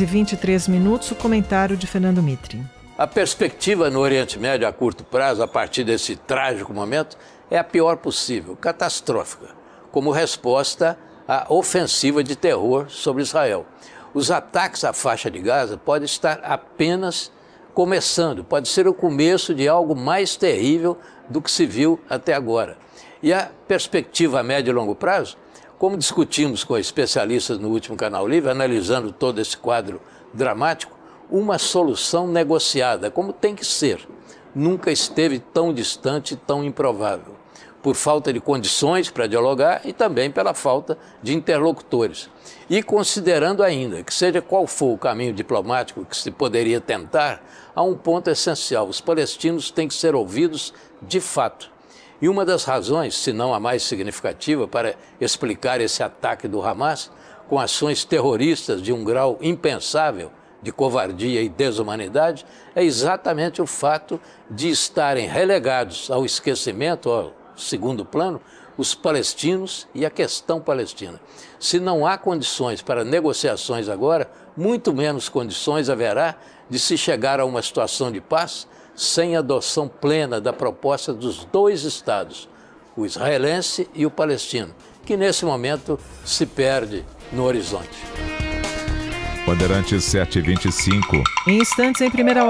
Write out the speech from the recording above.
e 23 minutos, o comentário de Fernando Mitre. A perspectiva no Oriente Médio a curto prazo, a partir desse trágico momento, é a pior possível, catastrófica, como resposta à ofensiva de terror sobre Israel. Os ataques à faixa de Gaza podem estar apenas começando, pode ser o começo de algo mais terrível do que se viu até agora. E a perspectiva a médio e longo prazo como discutimos com especialistas no último Canal Livre, analisando todo esse quadro dramático, uma solução negociada, como tem que ser, nunca esteve tão distante, tão improvável, por falta de condições para dialogar e também pela falta de interlocutores. E considerando ainda que, seja qual for o caminho diplomático que se poderia tentar, há um ponto essencial: os palestinos têm que ser ouvidos de fato e uma das razões, se não a mais significativa, para explicar esse ataque do Hamas, com ações terroristas de um grau impensável de covardia e desumanidade, é exatamente o fato de estarem relegados ao esquecimento, ao segundo plano, os palestinos e a questão palestina. Se não há condições para negociações agora, muito menos condições haverá de se chegar a uma situação de paz sem adoção plena da proposta dos dois Estados, o israelense e o palestino, que nesse momento se perde no horizonte. Bandeirantes 725. Em instantes, em primeira